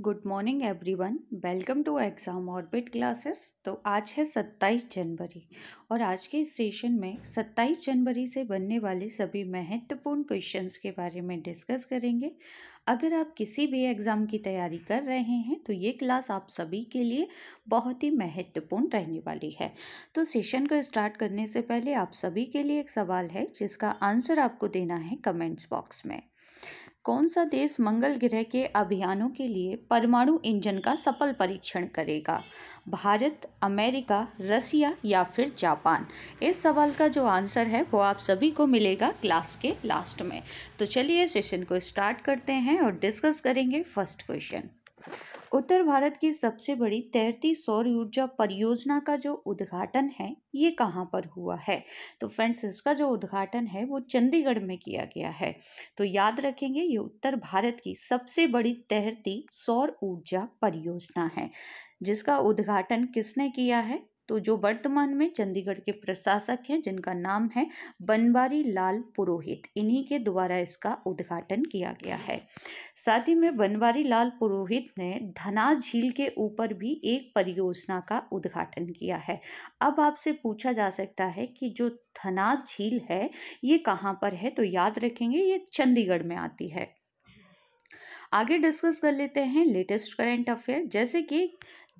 good morning everyone welcome to exam orbit classes तो आज है सत्ताईस जनवरी और आज के सेशन में सत्ताईस जनवरी से बनने वाले सभी महत्वपूर्ण क्वेश्चंस के बारे में डिस्कस करेंगे अगर आप किसी भी एग्ज़ाम की तैयारी कर रहे हैं तो ये क्लास आप सभी के लिए बहुत ही महत्वपूर्ण रहने वाली है तो सेशन को स्टार्ट करने से पहले आप सभी के लिए एक सवाल है जिसका आंसर आपको देना है कमेंट्स बॉक्स में कौन सा देश मंगल ग्रह के अभियानों के लिए परमाणु इंजन का सफल परीक्षण करेगा भारत अमेरिका रसिया या फिर जापान इस सवाल का जो आंसर है वो आप सभी को मिलेगा क्लास के लास्ट में तो चलिए सेशन को स्टार्ट करते हैं और डिस्कस करेंगे फर्स्ट क्वेश्चन उत्तर भारत की सबसे बड़ी तैरती सौर ऊर्जा परियोजना का जो उद्घाटन है ये कहाँ पर हुआ है तो फ्रेंड्स इसका जो उद्घाटन है वो चंडीगढ़ में किया गया है तो याद रखेंगे ये उत्तर भारत की सबसे बड़ी तैरती सौर ऊर्जा परियोजना है जिसका उद्घाटन किसने किया है तो जो वर्तमान में चंडीगढ़ के प्रशासक हैं जिनका नाम है बनवारी लाल पुरोहित इन्हीं के द्वारा इसका उद्घाटन किया गया है साथ ही में बनवारी लाल पुरोहित ने धना झील के ऊपर भी एक परियोजना का उद्घाटन किया है अब आपसे पूछा जा सकता है कि जो धना झील है ये कहाँ पर है तो याद रखेंगे ये चंडीगढ़ में आती है आगे डिस्कस कर लेते हैं लेटेस्ट करंट अफेयर जैसे कि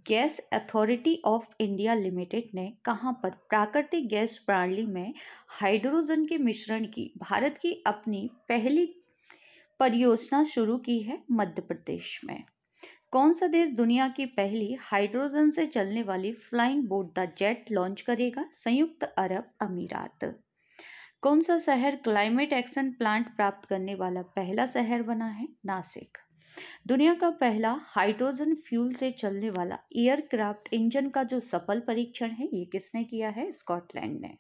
gas authority of India limited ने कहां पर प्राकृतिक गैस प्रणाली में हाइड्रोजन के मिश्रण की भारत की अपनी पहली परियोजना शुरू की है मध्य प्रदेश में कौन सा देश दुनिया की पहली हाइड्रोजन से चलने वाली flying boat the jet launch करेगा संयुक्त अरब अमीरात कौन सा शहर क्लाइमेट एक्शन प्लांट प्राप्त करने वाला पहला शहर बना है नासिक दुनिया का पहला हाइड्रोजन फ्यूल से चलने वाला एयरक्राफ्ट इंजन का जो सफल परीक्षण है ये किसने किया है स्कॉटलैंड ने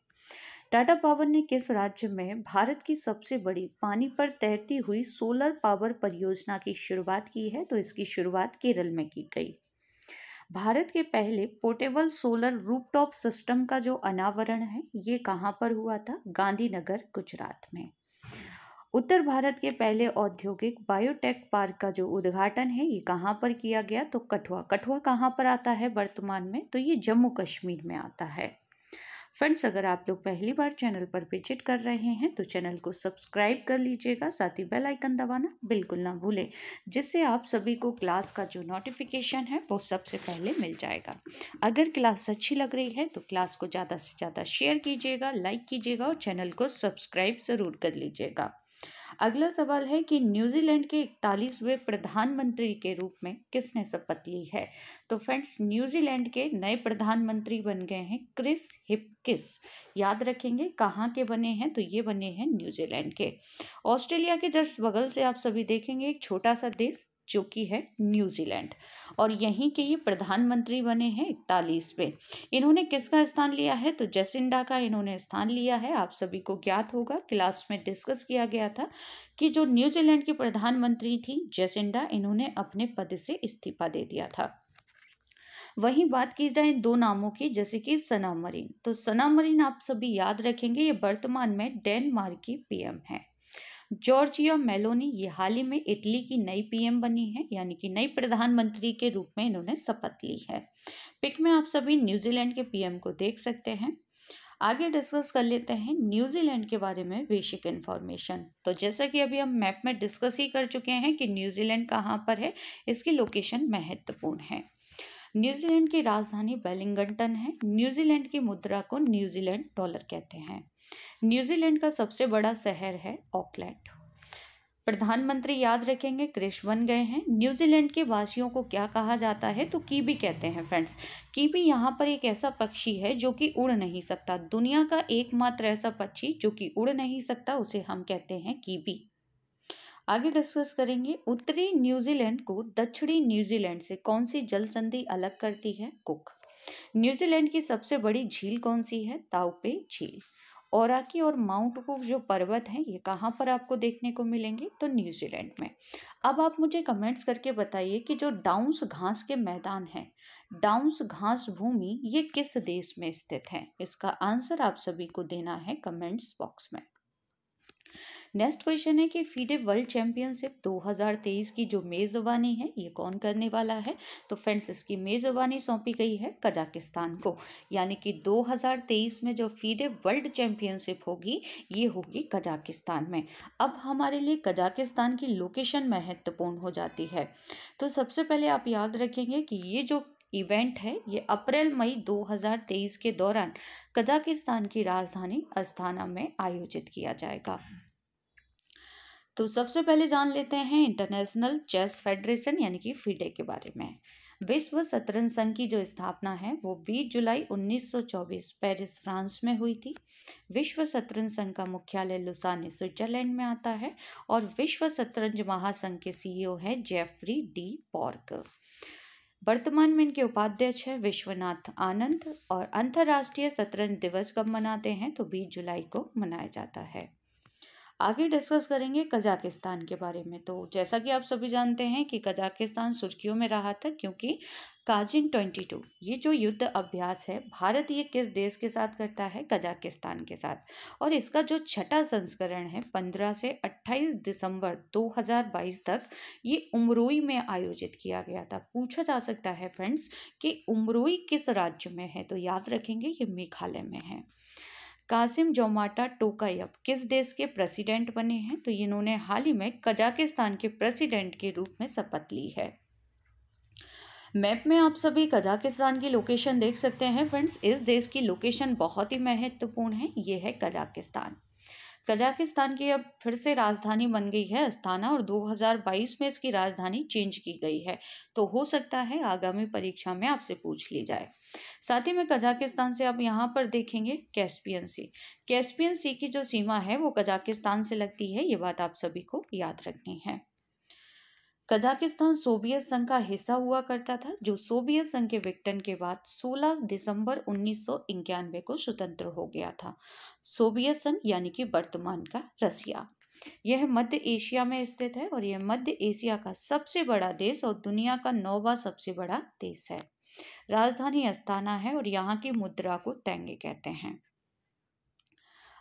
टाटा पावर ने किस राज्य में भारत की सबसे बड़ी पानी पर तैरती हुई सोलर पावर परियोजना की शुरुआत की है तो इसकी शुरुआत केरल में की गई भारत के पहले पोर्टेबल सोलर रूपटॉप सिस्टम का जो अनावरण है ये कहाँ पर हुआ था गांधीनगर गुजरात में उत्तर भारत के पहले औद्योगिक बायोटेक पार्क का जो उद्घाटन है ये कहाँ पर किया गया तो कठुआ कठुआ कहाँ पर आता है वर्तमान में तो ये जम्मू कश्मीर में आता है फ्रेंड्स अगर आप लोग पहली बार चैनल पर विजिट कर रहे हैं तो चैनल को सब्सक्राइब कर लीजिएगा साथ ही बेल आइकन दबाना बिल्कुल ना भूलें जिससे आप सभी को क्लास का जो नोटिफिकेशन है वो सबसे पहले मिल जाएगा अगर क्लास अच्छी लग रही है तो क्लास को ज़्यादा से ज़्यादा शेयर कीजिएगा लाइक कीजिएगा और चैनल को सब्सक्राइब ज़रूर कर लीजिएगा अगला सवाल है कि न्यूजीलैंड के इकतालीसवें प्रधानमंत्री के रूप में किसने शपथ ली है तो फ्रेंड्स न्यूजीलैंड के नए प्रधानमंत्री बन गए हैं क्रिस हिपकिस याद रखेंगे कहाँ के बने हैं तो ये बने हैं न्यूजीलैंड के ऑस्ट्रेलिया के जस्ट बगल से आप सभी देखेंगे एक छोटा सा देश जो कि है न्यूजीलैंड और यहीं के ये प्रधानमंत्री बने हैं इकतालीस में इन्होंने किसका स्थान लिया है तो जेसिंडा का इन्होंने स्थान लिया है आप सभी को ज्ञात होगा क्लास में डिस्कस किया गया था कि जो न्यूजीलैंड की प्रधानमंत्री थी जेसिंडा इन्होंने अपने पद से इस्तीफा दे दिया था वहीं बात की जाए दो नामों की जैसे कि सना मरीन तो सना मरीन आप सभी याद रखेंगे ये वर्तमान में डेनमार्क की पीएम है जॉर्जियो मेलोनी ये हाल ही में इटली की नई पीएम बनी है यानी कि नई प्रधानमंत्री के रूप में इन्होंने शपथ ली है पिक में आप सभी न्यूजीलैंड के पीएम को देख सकते हैं आगे डिस्कस कर लेते हैं न्यूजीलैंड के बारे में बेसिक इन्फॉर्मेशन तो जैसा कि अभी हम मैप में डिस्कस ही कर चुके हैं कि न्यूजीलैंड कहाँ पर है इसकी लोकेशन महत्वपूर्ण है न्यूजीलैंड की राजधानी वेलिंगटन है न्यूजीलैंड की मुद्रा को न्यूजीलैंड डॉलर कहते हैं न्यूजीलैंड का सबसे बड़ा शहर है ऑकलैंड प्रधानमंत्री याद रखेंगे क्रिश बन गए हैं न्यूजीलैंड के वासियों को क्या कहा जाता है तो कीबी कहते हैं फ्रेंड्स कीबी यहाँ पर एक ऐसा पक्षी है जो कि उड़ नहीं सकता दुनिया का एकमात्र ऐसा पक्षी जो कि उड़ नहीं सकता उसे हम कहते हैं कीबी आगे डिस्कस करेंगे उत्तरी न्यूजीलैंड को दक्षिणी न्यूजीलैंड से कौन सी जल संधि अलग करती है कुक न्यूजीलैंड की सबसे बड़ी झील कौन सी है ताउपे झील ओराकी और माउंट कुक जो पर्वत हैं ये कहाँ पर आपको देखने को मिलेंगे तो न्यूजीलैंड में अब आप मुझे कमेंट्स करके बताइए कि जो डाउंस घास के मैदान हैं डाउंस घास भूमि ये किस देश में स्थित है इसका आंसर आप सभी को देना है कमेंट्स बॉक्स में नेक्स्ट क्वेश्चन है कि फीडे वर्ल्ड चैंपियनशिप 2023 की जो मेज़बानी है ये कौन करने वाला है तो फ्रेंड्स इसकी मेज़बानी सौंपी गई है कजाकिस्तान को यानी कि 2023 में जो फीडे वर्ल्ड चैंपियनशिप होगी ये होगी कजाकिस्तान में अब हमारे लिए कजाकिस्तान की लोकेशन महत्वपूर्ण हो जाती है तो सबसे पहले आप याद रखेंगे कि ये जो इवेंट है ये अप्रैल मई 2023 के दौरान कजाकिस्तान की राजधानी अस्थाना में आयोजित किया जाएगा तो सबसे पहले जान लेते हैं इंटरनेशनल चेस फेडरेशन यानी कि फीडे के बारे में विश्व शतरंज संघ की जो स्थापना है वो 20 जुलाई 1924 पेरिस फ्रांस में हुई थी विश्व शतरंज संघ का मुख्यालय लुसाने स्विट्जरलैंड में आता है और विश्व शतरंज महासंघ के सीईओ e है जेफरी डी पॉर्क वर्तमान में इनके उपाध्यक्ष है विश्वनाथ आनंद और अंतर्राष्ट्रीय शतरंज दिवस कब मनाते हैं तो 20 जुलाई को मनाया जाता है आगे डिस्कस करेंगे कजाकिस्तान के बारे में तो जैसा कि आप सभी जानते हैं कि कजाकिस्तान सुर्खियों में रहा था क्योंकि काजिन ट्वेंटी टू ये जो युद्ध अभ्यास है भारत ये किस देश के साथ करता है कजाकिस्तान के साथ और इसका जो छठा संस्करण है पंद्रह से अट्ठाईस दिसंबर 2022 तक ये उमरोई में आयोजित किया गया था पूछा जा सकता है फ्रेंड्स कि उमरोई किस राज्य में है तो याद रखेंगे ये मेघालय में है कासिम जोमाटा टोकायब किस देश के प्रेसिडेंट बने हैं तो इन्होंने हाल ही में कजाकिस्तान के प्रेसिडेंट के रूप में शपथ ली है मैप में आप सभी कजाकिस्तान की लोकेशन देख सकते हैं फ्रेंड्स इस देश की लोकेशन बहुत ही महत्वपूर्ण है ये है कजाकिस्तान कजाकिस्तान की अब फिर से राजधानी बन गई है अस्थाना और 2022 में इसकी राजधानी चेंज की गई है तो हो सकता है आगामी परीक्षा में आपसे पूछ ली जाए साथ ही में कजाकिस्तान से आप यहाँ पर देखेंगे कैस्पियन सी कैस्पियन सी की जो सीमा है वो कजाकिस्तान से लगती है ये बात आप सभी को याद रखनी है कजाकिस्तान सोवियत संघ का हिस्सा हुआ करता था जो सोवियत संघ के विघटन के बाद 16 दिसंबर उन्नीस को स्वतंत्र हो गया था सोवियत संघ यानी कि वर्तमान का रसिया यह मध्य एशिया में स्थित है और यह मध्य एशिया का सबसे बड़ा देश और दुनिया का नौवा सबसे बड़ा देश है राजधानी अस्थाना है और यहाँ की मुद्रा को तेंगे कहते हैं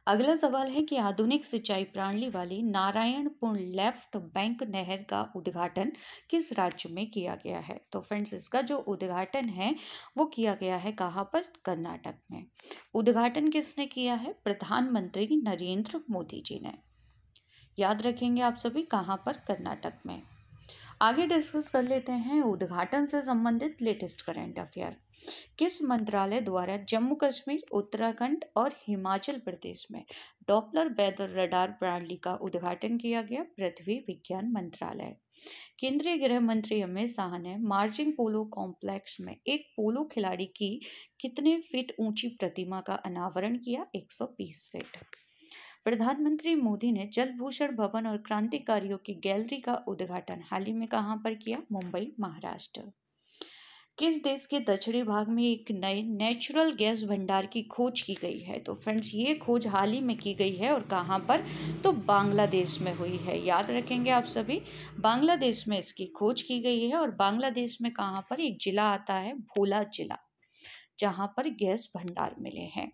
अगला सवाल है कि आधुनिक सिंचाई प्रणाली वाली नारायणपुर लेफ्ट बैंक नहर का उद्घाटन किस राज्य में किया गया है तो फ्रेंड्स इसका जो उद्घाटन है वो किया गया है कहाँ पर कर्नाटक में उद्घाटन किसने किया है प्रधानमंत्री नरेंद्र मोदी जी ने याद रखेंगे आप सभी कहाँ पर कर्नाटक में आगे डिस्कस कर लेते हैं उद्घाटन से संबंधित लेटेस्ट करेंट अफेयर किस मंत्रालय द्वारा जम्मू कश्मीर उत्तराखंड और हिमाचल प्रदेश में डॉपलर वेदर रडार प्रणाली का उद्घाटन किया गया पृथ्वी विज्ञान मंत्रालय केंद्रीय गृह मंत्री अमित शाह ने मार्जिंग पोलो कॉम्प्लेक्स में एक पोलो खिलाड़ी की कितने फीट ऊंची प्रतिमा का अनावरण किया 120 फीट प्रधानमंत्री मोदी ने जलभूषण भवन और क्रांतिकारियों की गैलरी का उद्घाटन हाल ही में कहां पर किया मुंबई महाराष्ट्र किस देश के दक्षिणी भाग में एक नए नेचुरल गैस भंडार की खोज की गई है तो फ्रेंड्स ये खोज हाल ही में की गई है और कहाँ पर तो बांग्लादेश में हुई है याद रखेंगे आप सभी बांग्लादेश में इसकी खोज की गई है और बांग्लादेश में कहाँ पर एक जिला आता है भोला जिला जहाँ पर गैस भंडार मिले हैं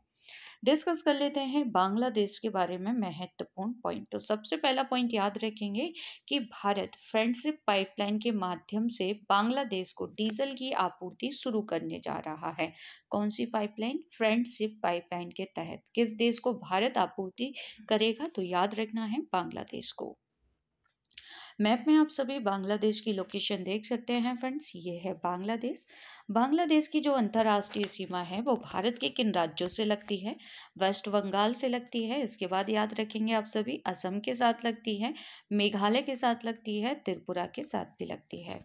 डिस्कस कर लेते हैं बांग्लादेश के बारे में महत्वपूर्ण पॉइंट तो सबसे पहला पॉइंट याद रखेंगे कि भारत फ्रेंडशिप पाइपलाइन के माध्यम से बांग्लादेश को डीजल की आपूर्ति शुरू करने जा रहा है कौन सी पाइपलाइन फ्रेंडशिप पाइपलाइन के तहत किस देश को भारत आपूर्ति करेगा तो याद रखना है बांग्लादेश को मैप में आप सभी बांग्लादेश की लोकेशन देख सकते हैं फ्रेंड्स ये है बांग्लादेश बांग्लादेश की जो अंतर्राष्ट्रीय सीमा है वो भारत के किन राज्यों से लगती है वेस्ट बंगाल से लगती है इसके बाद याद रखेंगे आप सभी असम के साथ लगती है मेघालय के साथ लगती है त्रिपुरा के साथ भी लगती है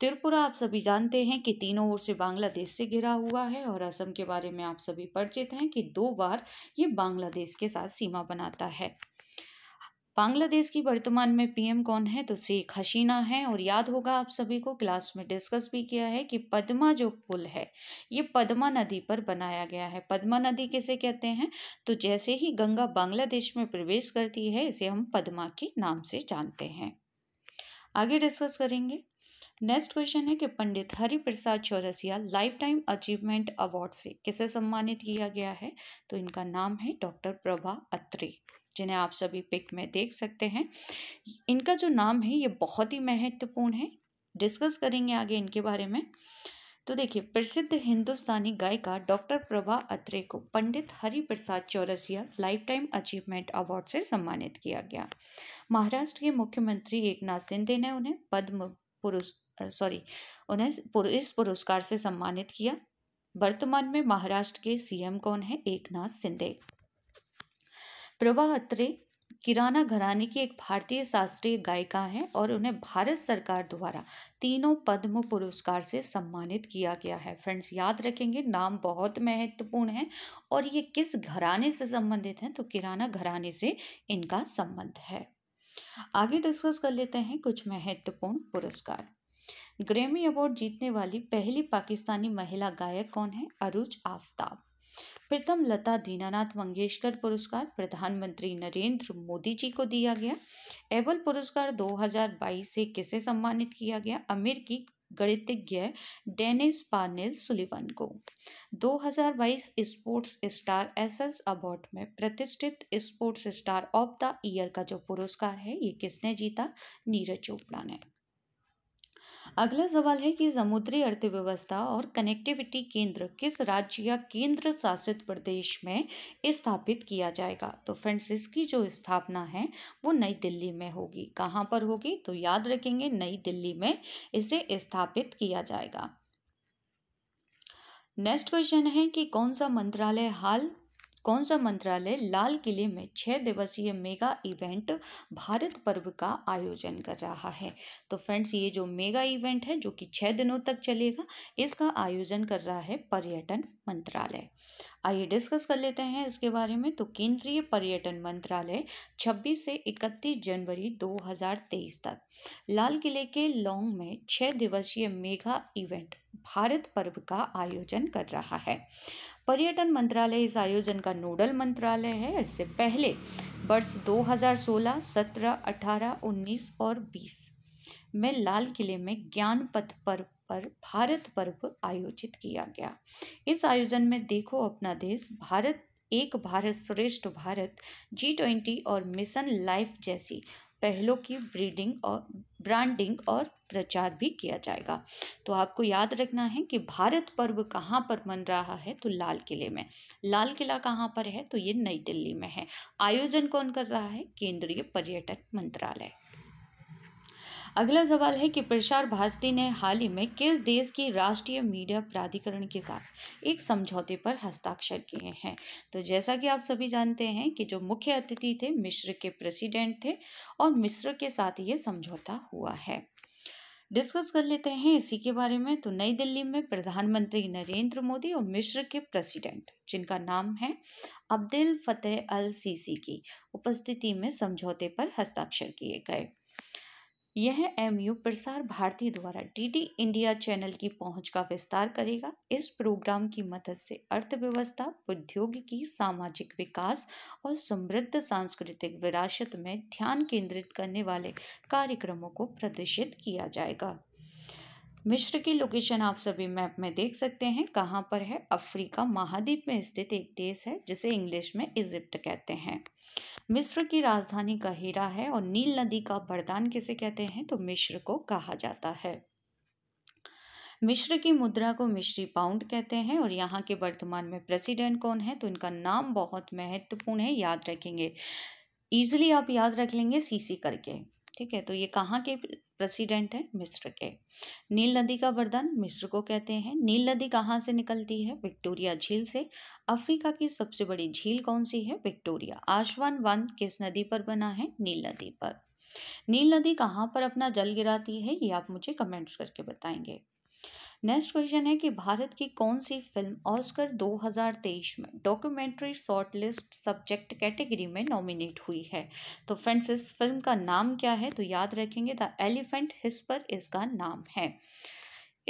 त्रिपुरा आप सभी जानते हैं कि तीनों ओर से बांग्लादेश से घिरा हुआ है और असम के बारे में आप सभी परिचित हैं कि दो बार ये बांग्लादेश के साथ सीमा बनाता है बांग्लादेश की वर्तमान में पीएम कौन है तो शेख हसीना है और याद होगा आप सभी को क्लास में डिस्कस भी किया है कि पद्मा जो पुल है ये पद्मा नदी पर बनाया गया है पद्मा नदी किसे कहते हैं तो जैसे ही गंगा बांग्लादेश में प्रवेश करती है इसे हम पद्मा के नाम से जानते हैं आगे डिस्कस करेंगे नेक्स्ट क्वेश्चन है कि Pandit Hariprasad Chaurasia lifetime achievement award से किसे सम्मानित किया गया है तो इनका नाम है डॉक्टर प्रभा अत्री जिन्हें आप सभी पिक में देख सकते हैं इनका जो नाम है ये बहुत ही महत्वपूर्ण है डिस्कस करेंगे आगे इनके बारे में तो देखिए प्रसिद्ध हिंदुस्तानी गायिका डॉक्टर प्रभा अत्रे को Pandit Hari Prasad Chaurasia lifetime achievement award से सम्मानित किया गया महाराष्ट्र के मुख्यमंत्री एक नाथ शिंदे ने उन्हें पद्म पुरुष सॉरी उन्हें इस पुरस्कार से सम्मानित किया वर्तमान में महाराष्ट्र के सीएम कौन है एक नाथ शिंदे प्रभा अत्रे किराना घराने की एक भारतीय शास्त्रीय गायिका हैं और उन्हें भारत सरकार द्वारा तीनों पद्म पुरस्कार से सम्मानित किया गया है फ्रेंड्स याद रखेंगे नाम बहुत महत्वपूर्ण है और ये किस घराने से संबंधित हैं तो किराना घराने से इनका संबंध है आगे डिस्कस कर लेते हैं कुछ महत्वपूर्ण पुरस्कार ग्रैमी अवार्ड जीतने वाली पहली पाकिस्तानी महिला गायक कौन है अरुज आफ्ताब प्रथम लता दीनानाथ मंगेशकर पुरस्कार प्रधानमंत्री नरेंद्र मोदी जी को दिया गया एबल पुरस्कार 2022 से किसे सम्मानित किया गया अमेरिकी गणितज्ञ डेनिस पार्नेल सुलिवन को 2022 स्पोर्ट्स स्टार एस एस अबॉट में प्रतिष्ठित sports star of the year का जो पुरस्कार है ये किसने जीता नीरज चोपड़ा ने अगला सवाल है कि समुद्री अर्थव्यवस्था और कनेक्टिविटी केंद्र किस राज्य या केंद्र शासित प्रदेश में स्थापित किया जाएगा तो फ्रेंड्स इसकी जो स्थापना है वो नई दिल्ली में होगी कहाँ पर होगी तो याद रखेंगे नई दिल्ली में इसे स्थापित किया जाएगा नेक्स्ट क्वेश्चन है कि कौन सा मंत्रालय हाल कौन सा मंत्रालय लाल किले में छः दिवसीय मेगा इवेंट भारत पर्व का आयोजन कर रहा है तो फ्रेंड्स ये जो मेगा इवेंट है जो कि छः दिनों तक चलेगा इसका आयोजन कर रहा है पर्यटन मंत्रालय आइए डिस्कस कर लेते हैं इसके बारे में तो केंद्रीय पर्यटन मंत्रालय 26 से 31 जनवरी 2023 तक लाल किले के लौंग में छः दिवसीय मेगा इवेंट भारत पर्व का आयोजन कर रहा है पर्यटन मंत्रालय इस आयोजन का नोडल मंत्रालय है इससे पहले वर्ष 2016, 17, 18, 19 और 20 में लाल किले में ज्ञान पथ पर्व पर भारत पर्व आयोजित किया गया इस आयोजन में देखो अपना देश भारत एक भारत श्रेष्ठ भारत जी ट्वेंटी और मिशन लाइफ जैसी पहलों की ब्रीडिंग और ब्रांडिंग और प्रचार भी किया जाएगा तो आपको याद रखना है कि भारत पर्व कहाँ पर मन रहा है तो लाल किले में लाल किला कहाँ पर है तो ये नई दिल्ली में है आयोजन कौन कर रहा है केंद्रीय पर्यटन मंत्रालय अगला सवाल है कि प्रसार भारती ने हाल ही में किस देश की राष्ट्रीय मीडिया प्राधिकरण के साथ एक समझौते पर हस्ताक्षर किए हैं तो जैसा कि आप सभी जानते हैं कि जो मुख्य अतिथि थे मिश्र के प्रेसिडेंट थे और मिश्र के साथ ये समझौता हुआ है डिस्कस कर लेते हैं इसी के बारे में तो नई दिल्ली में प्रधानमंत्री नरेंद्र मोदी और मिश्र के प्रेसिडेंट जिनका नाम है अब्दुल फतेह अल सीसी की उपस्थिति में समझौते पर हस्ताक्षर किए गए यह एमयू प्रसार भारती द्वारा डीडी इंडिया चैनल की पहुंच का विस्तार करेगा इस प्रोग्राम की मदद से अर्थव्यवस्था प्रौद्योगिकी सामाजिक विकास और समृद्ध सांस्कृतिक विरासत में ध्यान केंद्रित करने वाले कार्यक्रमों को प्रदर्शित किया जाएगा मिश्र की लोकेशन आप सभी मैप में देख सकते हैं कहाँ पर है अफ्रीका महाद्वीप में स्थित एक देश है जिसे इंग्लिश में इजिप्ट कहते हैं मिस्र की राजधानी का हीरा है और नील नदी का बरदान किसे कहते हैं तो मिश्र को कहा जाता है मिश्र की मुद्रा को मिश्री पाउंड कहते हैं और यहाँ के वर्तमान में प्रेसिडेंट कौन है तो इनका नाम बहुत महत्वपूर्ण है याद रखेंगे ईजिली आप याद रख लेंगे सीसी करके ठीक है तो ये कहाँ के प्रेसिडेंट हैं मिस्र के नील नदी का वरदान मिस्र को कहते हैं नील नदी कहाँ से निकलती है विक्टोरिया झील से अफ्रीका की सबसे बड़ी झील कौन सी है विक्टोरिया आशवान वन किस नदी पर बना है नील नदी पर नील नदी कहाँ पर अपना जल गिराती है ये आप मुझे कमेंट्स करके बताएंगे नेक्स्ट क्वेश्चन है कि भारत की कौन सी फिल्म ऑस्कर 2023 में डॉक्यूमेंट्री शॉर्टलिस्ट सब्जेक्ट कैटेगरी में नॉमिनेट हुई है तो फ्रेंड्स इस फिल्म का नाम क्या है तो याद रखेंगे द एलिफेंट हिस्पर इसका नाम है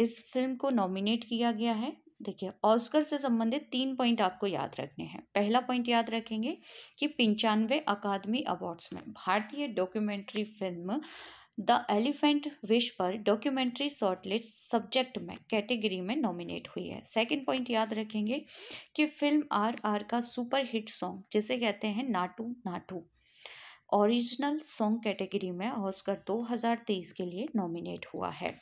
इस फिल्म को नॉमिनेट किया गया है देखिए ऑस्कर से संबंधित तीन पॉइंट आपको याद रखने हैं पहला पॉइंट याद रखेंगे कि पंचानवे अकादमी अवार्ड्स में भारतीय documentary film the elephant whisper documentary shortlist subject में कैटेगरी में नॉमिनेट हुई है सेकंड पॉइंट याद रखेंगे कि फिल्म आर आर का सुपर हिट सॉन्ग जिसे कहते हैं Naatu Naatu original song category में ऑस्कर 2023 के लिए नॉमिनेट हुआ है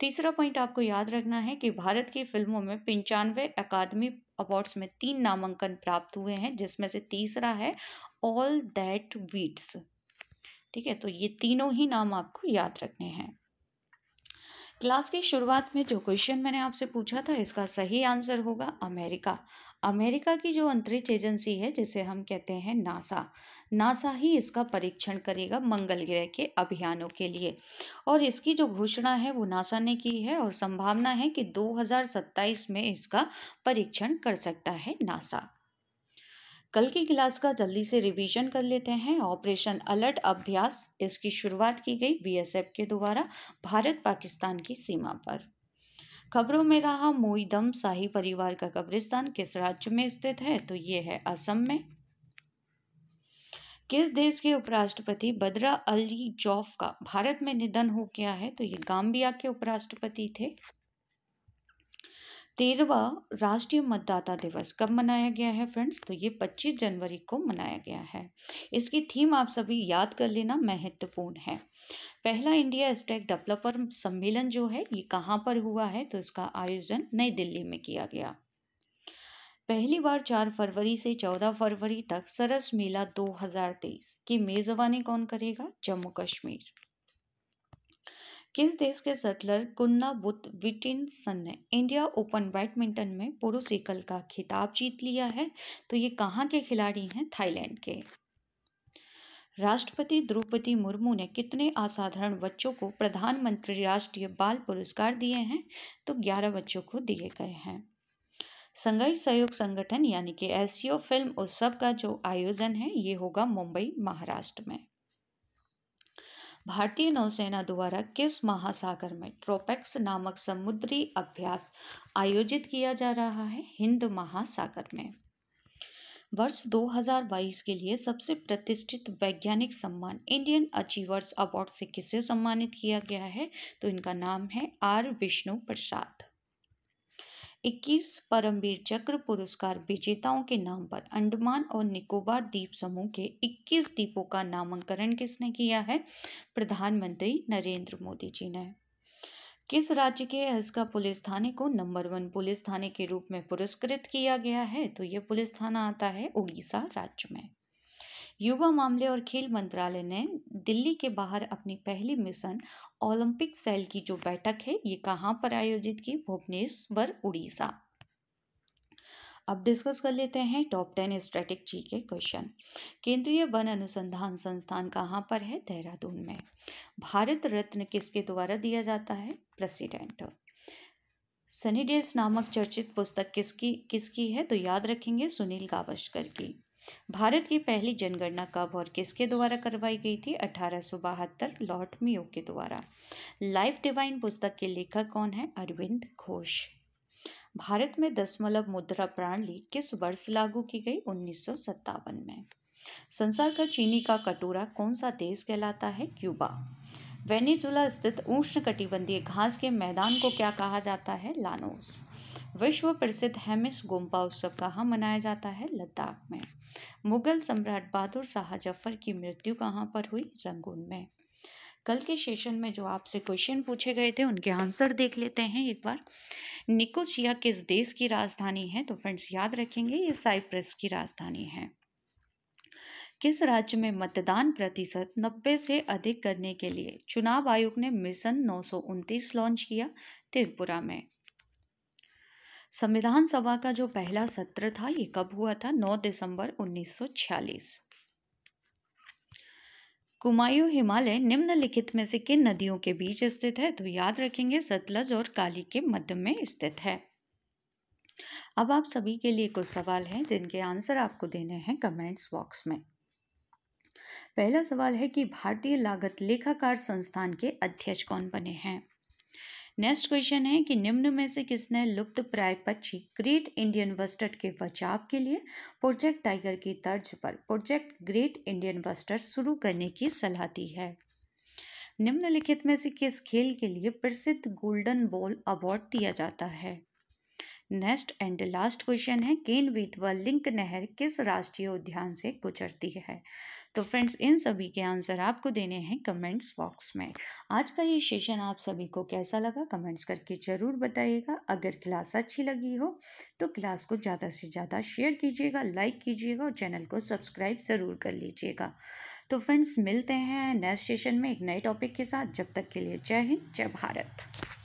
तीसरा पॉइंट आपको याद रखना है कि भारत की फिल्मों में पंचानवे अकादमी अवार्ड्स में तीन नामांकन प्राप्त हुए हैं जिसमें से तीसरा है ऑल दैट वीट्स ठीक है तो ये तीनों ही नाम आपको याद रखने हैं क्लास की शुरुआत में जो क्वेश्चन मैंने आपसे पूछा था इसका सही आंसर होगा अमेरिका अमेरिका की जो अंतरिक्ष एजेंसी है जिसे हम कहते हैं नासा नासा ही इसका परीक्षण करेगा मंगल ग्रह के अभियानों के लिए और इसकी जो घोषणा है वो नासा ने की है और संभावना है कि 2027 में इसका परीक्षण कर सकता है नासा कल के क्लास का जल्दी से रिवीजन कर लेते हैं ऑपरेशन अलर्ट अभ्यास इसकी शुरुआत की गई बीएसएफ के द्वारा भारत पाकिस्तान की सीमा पर खबरों में रहा मोईदम शाही परिवार का कब्रिस्तान किस राज्य में स्थित है तो ये है असम में किस देश के उपराष्ट्रपति बद्रा अली जौफ का भारत में निधन हो गया है तो ये गाम्बिया के उपराष्ट्रपति थे तेरहवा राष्ट्रीय मतदाता दिवस कब मनाया गया है फ्रेंड्स तो ये 25 जनवरी को मनाया गया है इसकी थीम आप सभी याद कर लेना महत्वपूर्ण है पहला इंडिया स्टेक डेवलपर सम्मेलन जो है ये कहाँ पर हुआ है तो इसका आयोजन नई दिल्ली में किया गया पहली बार चार फरवरी से चौदह फरवरी तक सरस मेला 2023 की मेज़बानी कौन करेगा जम्मू कश्मीर किस देश के सटलर कुन्ना बुत सन ने इंडिया ओपन बैडमिंटन में पुरुष एकल का खिताब जीत लिया है तो ये कहाँ के खिलाड़ी हैं थाईलैंड के राष्ट्रपति द्रौपदी मुर्मू ने कितने असाधारण बच्चों को प्रधानमंत्री राष्ट्रीय बाल पुरस्कार दिए हैं तो ग्यारह बच्चों को दिए गए हैं संगई सहयोग संगठन यानी कि एसियो फिल्म उत्सव का जो आयोजन है ये होगा मुंबई महाराष्ट्र में भारतीय नौसेना द्वारा किस महासागर में ट्रोपेक्स नामक समुद्री अभ्यास आयोजित किया जा रहा है हिंद महासागर में वर्ष 2022 के लिए सबसे प्रतिष्ठित वैज्ञानिक सम्मान इंडियन अचीवर्स अवार्ड से किसे सम्मानित किया गया है तो इनका नाम है आर विष्णु प्रसाद इक्कीस परमवीर चक्र पुरस्कार विजेताओं के नाम पर अंडमान और निकोबार द्वीप समूह के इक्कीस द्वीपों का नामांकन किसने किया है प्रधानमंत्री नरेंद्र मोदी जी ने किस राज्य के हसका पुलिस थाने को नंबर वन पुलिस थाने के रूप में पुरस्कृत किया गया है तो यह पुलिस थाना आता है उड़ीसा राज्य में युवा मामले और खेल मंत्रालय ने दिल्ली के बाहर अपनी पहली मिशन ओलंपिक सेल की जो बैठक है ये कहाँ पर आयोजित की भुवनेश्वर उड़ीसा अब डिस्कस कर लेते हैं टॉप टेन स्ट्रेटिक जी के क्वेश्चन केंद्रीय वन अनुसंधान संस्थान कहाँ पर है देहरादून में भारत रत्न किसके द्वारा दिया जाता है प्रेसिडेंट सनी डेस नामक चर्चित पुस्तक किसकी किसकी है तो याद रखेंगे सुनील गावस्कर की भारत की पहली जनगणना कब और किसके द्वारा करवाई गई थी अठारह सौ बहत्तर लॉर्ड मियो के द्वारा लाइफ डिवाइन पुस्तक के लेखक कौन है अरविंद घोष भारत में दशमलव मुद्रा प्रणाली किस वर्ष लागू की गई उन्नीस में संसार का चीनी का कटोरा कौन सा देश कहलाता है क्यूबा वेनेजुला स्थित उष्ण कटिबंधीय घास के मैदान को क्या कहा जाता है लानोस विश्व प्रसिद्ध हेमिस गोम्पा उत्सव कहाँ मनाया जाता है लद्दाख में मुगल सम्राट बहादुर शाह जफर की मृत्यु कहाँ पर हुई रंगून में कल के सेशन में जो आपसे क्वेश्चन पूछे गए थे उनके आंसर देख लेते हैं एक बार निकोसिया किस देश की राजधानी है तो फ्रेंड्स याद रखेंगे ये साइप्रस की राजधानी है किस राज्य में मतदान प्रतिशत नब्बे से अधिक करने के लिए चुनाव आयोग ने मिशन नौ लॉन्च किया त्रिपुरा में संविधान सभा का जो पहला सत्र था ये कब हुआ था 9 दिसंबर 1946 कुमायूं हिमालय निम्नलिखित में से किन नदियों के बीच स्थित है तो याद रखेंगे सतलज और काली के मध्य में स्थित है अब आप सभी के लिए कुछ सवाल हैं जिनके आंसर आपको देने हैं कमेंट्स बॉक्स में पहला सवाल है कि भारतीय लागत लेखाकार संस्थान के अध्यक्ष कौन बने हैं नेक्स्ट क्वेश्चन है कि निम्न में से किसने लुप्त प्राय पक्षी ग्रेट इंडियन बस्टर्ड के बचाव के लिए प्रोजेक्ट टाइगर की तर्ज पर प्रोजेक्ट ग्रेट इंडियन बस्टर्ड शुरू करने की सलाह दी है निम्नलिखित में से किस खेल के लिए प्रसिद्ध गोल्डन बॉल अवार्ड दिया जाता है नेक्स्ट एंड लास्ट क्वेश्चन है केनवीत व लिंक नहर किस राष्ट्रीय उद्यान से गुजरती है तो फ्रेंड्स इन सभी के आंसर आपको देने हैं कमेंट्स बॉक्स में आज का ये सेशन आप सभी को कैसा लगा कमेंट्स करके ज़रूर बताइएगा अगर क्लास अच्छी लगी हो तो क्लास को ज़्यादा से ज़्यादा शेयर कीजिएगा लाइक कीजिएगा और चैनल को सब्सक्राइब ज़रूर कर लीजिएगा तो फ्रेंड्स मिलते हैं नेक्स्ट सेशन में एक नए टॉपिक के साथ जब तक के लिए जय हिंद जय भारत